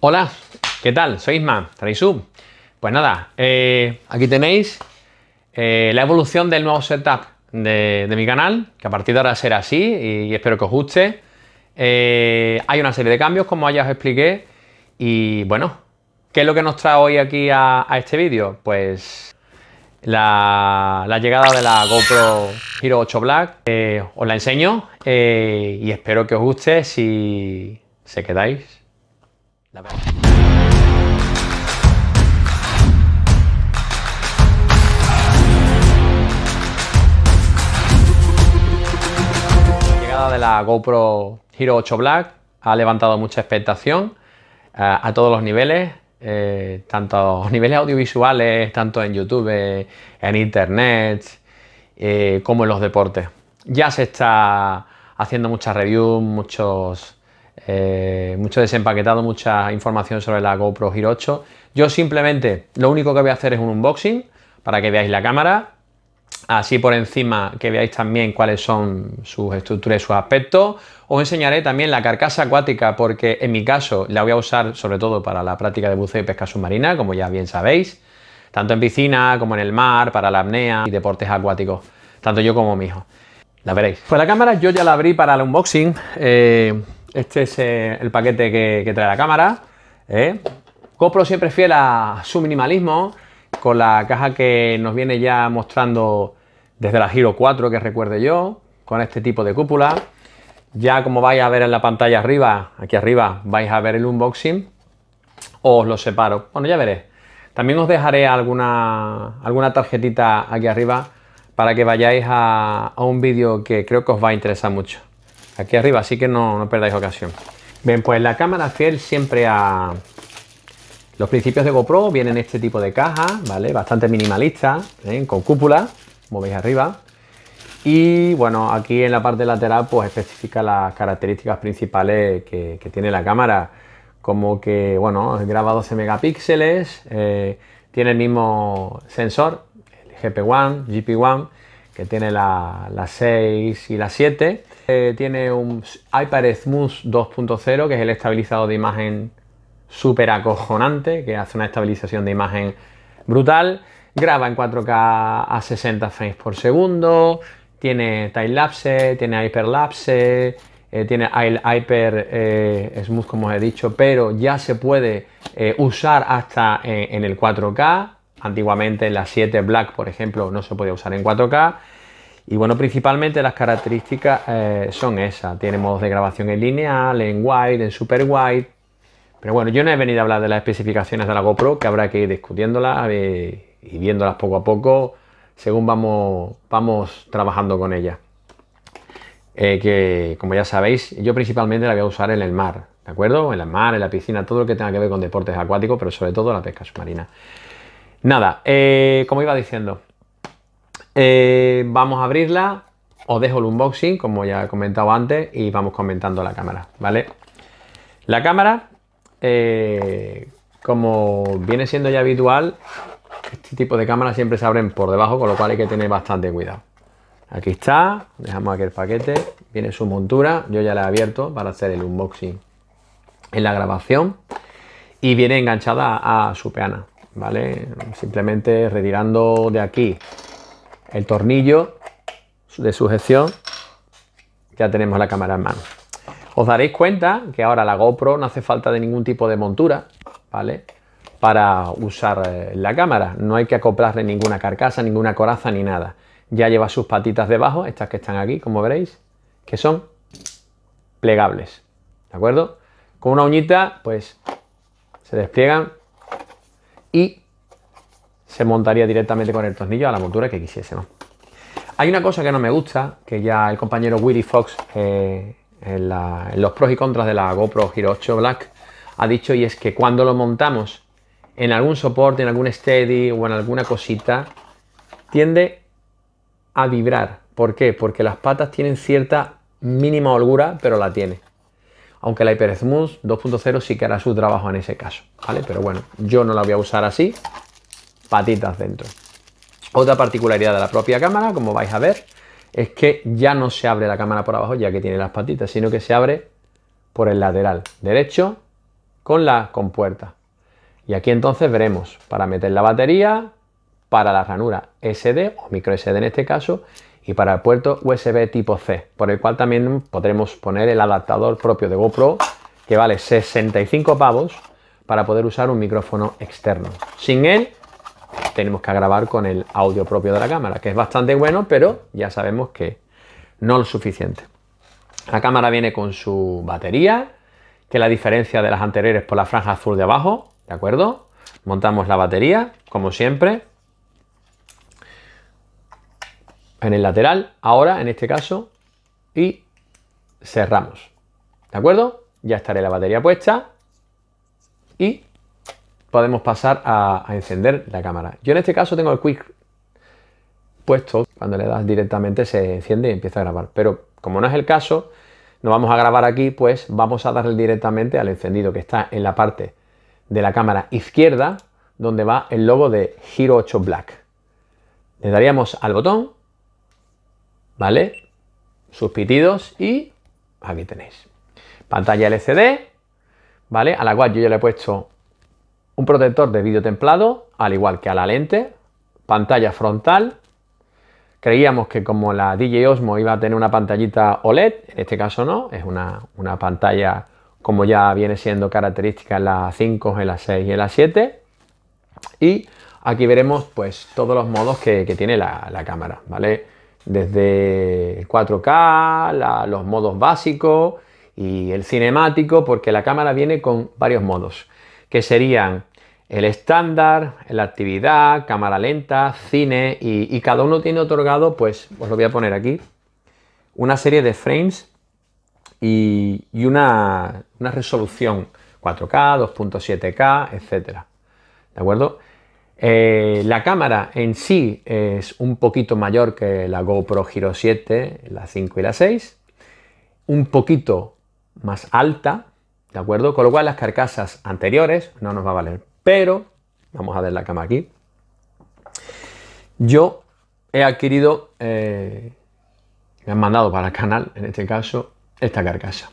Hola, ¿qué tal? Soy Isma, Traisub. Pues nada, eh, aquí tenéis eh, la evolución del nuevo setup de, mi canal, que a partir de ahora será así y, espero que os guste. Eh, hay una serie de cambios, como ya os expliqué, y bueno, ¿qué es lo que nos trae hoy aquí a, este vídeo? Pues la, llegada de la GoPro Hero 8 Black. os la enseño y espero que os guste si se quedáis la llegada de la GoPro Hero 8 Black ha levantado mucha expectación eh, a todos los niveles, eh, tanto niveles audiovisuales, tanto en YouTube, en Internet, eh, como en los deportes. Ya se está haciendo muchas reviews, muchos eh, mucho desempaquetado, mucha información sobre la GoPro Hero 8. Yo simplemente lo único que voy a hacer es un unboxing para que veáis la cámara, así por encima que veáis también cuáles son sus estructuras y sus aspectos. Os enseñaré también la carcasa acuática porque en mi caso la voy a usar sobre todo para la práctica de buceo y pesca submarina, como ya bien sabéis, tanto en piscina como en el mar, para la apnea y deportes acuáticos, tanto yo como mi hijo. La veréis. Pues la cámara yo ya la abrí para el unboxing. Eh, este es eh, el paquete que, trae la cámara. ¿eh? siempre fiel a su minimalismo, con la caja que nos viene ya mostrando desde la Giro 4, que recuerde yo, con este tipo de cúpula. Ya como vais a ver en la pantalla arriba, aquí arriba, vais a ver el unboxing. Os lo separo. Bueno, ya veréis. También os dejaré alguna, alguna tarjetita aquí arriba para que vayáis a un vídeo que creo que os va a interesar mucho aquí arriba, así que no, perdáis ocasión. Bien, pues la cámara fiel siempre a... Los principios de GoPro vienen este tipo de caja, ¿vale? Bastante minimalista, ¿eh? con cúpula, como veis arriba. Y bueno, aquí en la parte lateral pues especifica las características principales que, tiene la cámara. Como que, bueno, graba 12 megapíxeles, eh, tiene el mismo sensor, el GP1, GP1, que tiene la, la 6 y la 7 eh, tiene un Hyper Smooth 2.0, que es el estabilizado de imagen super acojonante, que hace una estabilización de imagen brutal. Graba en 4K a 60 frames por segundo. Tiene time lapse, tiene hyperlapse, eh, tiene Hyper eh, Smooth, como os he dicho, pero ya se puede eh, usar hasta en, el 4K. Antiguamente la 7 Black, por ejemplo, no se podía usar en 4K. Y bueno, principalmente las características eh, son esas. Tiene modos de grabación en lineal, en wide, en super wide. Pero bueno, yo no he venido a hablar de las especificaciones de la GoPro, que habrá que ir discutiéndolas eh, y viéndolas poco a poco según vamos, trabajando con ella. Eh, que como ya sabéis, yo principalmente la voy a usar en el mar, ¿de acuerdo? En el mar, en la piscina, todo lo que tenga que ver con deportes acuáticos, pero sobre todo la pesca submarina. Nada, como iba diciendo, eh, vamos a abrirla, os dejo el unboxing, como ya he comentado antes, y vamos comentando la cámara, ¿vale? La cámara, eh, como viene siendo ya habitual, este tipo de cámaras siempre se abren por debajo, con lo cual hay que tener bastante cuidado. Aquí está, dejamos aquí el paquete, viene su montura, yo ya la he abierto para hacer el unboxing en la grabación y viene enganchada a su peana, ¿vale? Simplemente retirando de aquí el tornillo de sujeción, ya tenemos la cámara en mano. Os daréis cuenta que ahora la GoPro no hace falta de ningún tipo de montura, ¿vale? Para usar eh, la cámara, no hay que acoplarle ninguna carcasa, ninguna coraza ni nada. Ya lleva sus patitas debajo, estas que están aquí, como veréis, que son plegables, ¿de acuerdo? Con una uñita, pues se despliegan y se montaría directamente con el tornillo a la montura que quisiésemos. Hay una cosa que no me gusta, que ya el compañero Willy Fox eh, en, los pros y contras de la GoPro Hero 8 Black ha dicho y es que cuando lo montamos en algún soporte, en algún steady o en alguna cosita, tiende a vibrar. ¿Por qué? Porque las patas tienen cierta mínima holgura, pero la tiene. Aunque la Hyper Smooth 2.0 sí que hará su trabajo en ese caso, ¿vale? Pero bueno, yo no la voy a usar así, patitas dentro. Otra particularidad de la propia cámara, como vais a ver, es que ya no se abre la cámara por abajo ya que tiene las patitas, sino que se abre por el lateral derecho con la compuerta. Y aquí entonces veremos para meter la batería, para la ranura SD o micro SD en este caso, y para el puerto USB tipo C, por el cual también podremos poner el adaptador propio de GoPro, que vale 65 pavos, para poder usar un micrófono externo. Sin él tenemos que grabar con el audio propio de la cámara, que es bastante bueno, pero ya sabemos que no lo suficiente. La cámara viene con su batería, que la diferencia de las anteriores por la franja azul de abajo, ¿de acuerdo? Montamos la batería, como siempre, en el lateral, ahora en este caso, y cerramos, ¿de acuerdo? Ya estaré la batería puesta y podemos pasar a, encender la cámara. Yo en este caso tengo el quick puesto, cuando le das directamente se enciende y empieza a grabar, pero como no es el caso, no vamos a grabar aquí, pues vamos a darle directamente al encendido que está en la parte de la cámara izquierda, donde va el logo de Giro 8 Black. Le daríamos al botón, ¿vale? Sus pitidos y aquí tenéis. Pantalla LCD, ¿vale? A la cual yo ya le he puesto un protector de vídeo templado, al igual que a la lente, pantalla frontal. Creíamos que como la DJ Osmo iba a tener una pantallita OLED, en este caso no, es una, pantalla como ya viene siendo característica en la 5, en la 6 y en la 7. Y aquí veremos pues todos los modos que, tiene la, cámara, ¿vale? Desde 4K, los modos básicos y el cinemático, porque la cámara viene con varios modos que serían el estándar, la actividad, cámara lenta, cine y, cada uno tiene otorgado, pues os lo voy a poner aquí, una serie de frames y, una, resolución 4K, 2.7K, etc. ¿De acuerdo? Eh, la cámara en sí es un poquito mayor que la GoPro giro 7, la 5 y la 6, un poquito más alta, ¿De acuerdo? Con lo cual las carcasas anteriores no nos va a valer. Pero, vamos a ver la cama aquí. Yo he adquirido, eh, me han mandado para el canal, en este caso, esta carcasa.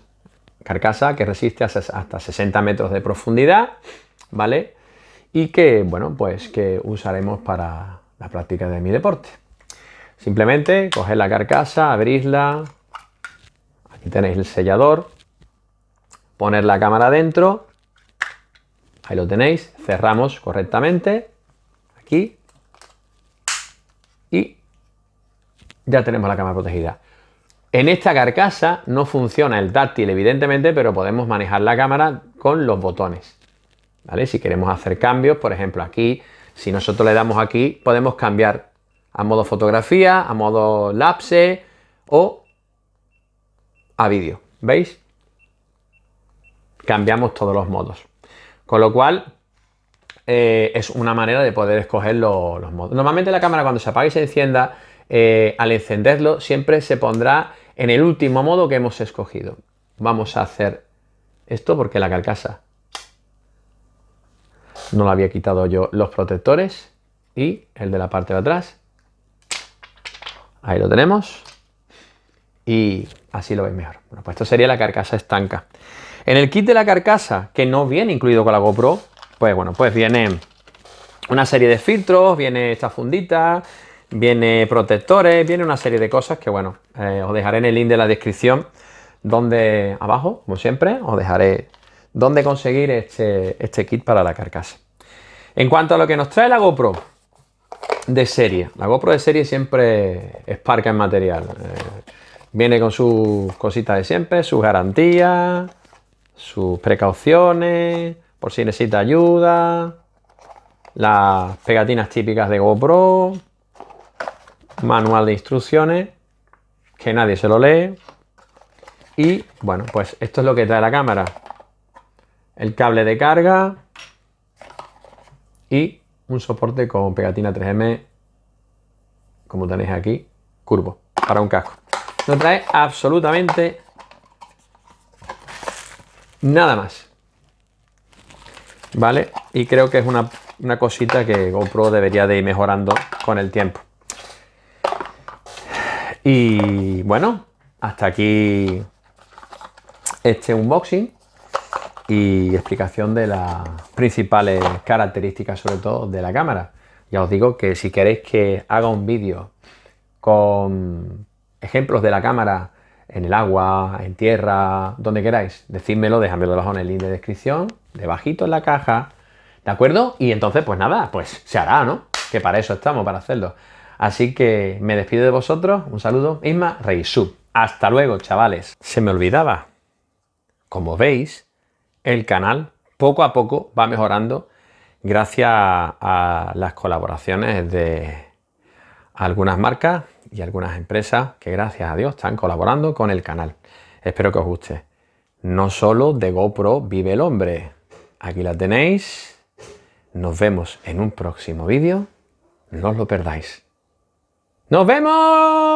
Carcasa que resiste hasta 60 metros de profundidad, ¿vale? Y que, bueno, pues que usaremos para la práctica de mi deporte. Simplemente coger la carcasa, abrirla, aquí tenéis el sellador, poner la cámara dentro, ahí lo tenéis, cerramos correctamente, aquí, y ya tenemos la cámara protegida. En esta carcasa no funciona el táctil, evidentemente, pero podemos manejar la cámara con los botones. ¿Vale? Si queremos hacer cambios, por ejemplo, aquí, si nosotros le damos aquí, podemos cambiar a modo fotografía, a modo lapse o a vídeo. ¿Veis? cambiamos todos los modos. Con lo cual, eh, es una manera de poder escoger los modos. Normalmente la cámara cuando se apague y se encienda, eh, al encenderlo siempre se pondrá en el último modo que hemos escogido. Vamos a hacer esto porque la carcasa no lo había quitado yo los protectores y el de la parte de atrás. Ahí lo tenemos y así lo veis mejor. Bueno, pues esto sería la carcasa estanca. En el kit de la carcasa, que no viene incluido con la GoPro, pues bueno, pues viene una serie de filtros, viene esta fundita, viene protectores, viene una serie de cosas que bueno, eh, os dejaré en el link de la descripción, donde abajo, como siempre, os dejaré dónde conseguir este, este kit para la carcasa. En cuanto a lo que nos trae la GoPro de serie, la GoPro de serie siempre es parca en material. Eh, viene con sus cositas de siempre, sus garantías, sus precauciones, por si necesita ayuda, las pegatinas típicas de GoPro, manual de instrucciones, que nadie se lo lee. Y bueno, pues esto es lo que trae la cámara. El cable de carga y un soporte con pegatina 3M, como tenéis aquí, curvo, para un casco. No trae absolutamente nada más. ¿Vale? Y creo que es una, una cosita que GoPro debería de ir mejorando con el tiempo. Y bueno, hasta aquí este unboxing y explicación de las principales características, sobre todo de la cámara. Ya os digo que si queréis que haga un vídeo con ejemplos de la cámara en el agua, en tierra, donde queráis. Decídmelo, dejadmelo debajo en el link de descripción, debajito en la caja, ¿de acuerdo? Y entonces, pues nada, pues se hará, ¿no? Que para eso estamos, para hacerlo. Así que me despido de vosotros, un saludo, Isma Reisub. Hasta luego, chavales. Se me olvidaba. Como veis, el canal poco a poco va mejorando gracias a las colaboraciones de algunas marcas y algunas empresas que gracias a Dios están colaborando con el canal. Espero que os guste. No solo de GoPro vive el hombre. Aquí la tenéis. Nos vemos en un próximo vídeo. No os lo perdáis. ¡Nos vemos!